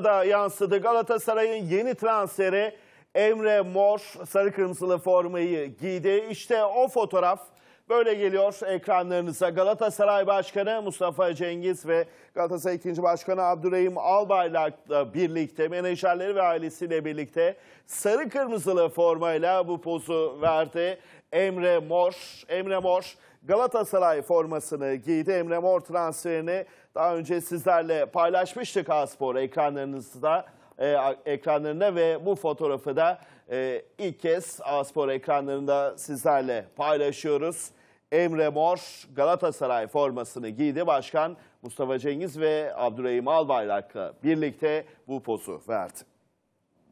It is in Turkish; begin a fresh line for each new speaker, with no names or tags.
da yansıdı. Galatasaray'ın yeni transferi Emre Mor sarı kırmızılı formayı giydi. İşte o fotoğraf Böyle geliyor ekranlarınıza Galatasaray Başkanı Mustafa Cengiz ve Galatasaray 2. Başkanı Abdurrahim Albayrak'la birlikte menajerleri ve ailesiyle birlikte sarı kırmızılı formayla bu pozu verdi. Emre Mor, Emre Mor Galatasaray formasını giydi. Emre Mor transferini daha önce sizlerle paylaşmıştık Aspor ekranlarınızda e, ekranlarında ve bu fotoğrafı da e, ilk kez Aspor ekranlarında sizlerle paylaşıyoruz. Emre Mor Galatasaray formasını giydi. Başkan Mustafa Cengiz ve Abdurrahim Albayrak'la birlikte bu pozu verdi.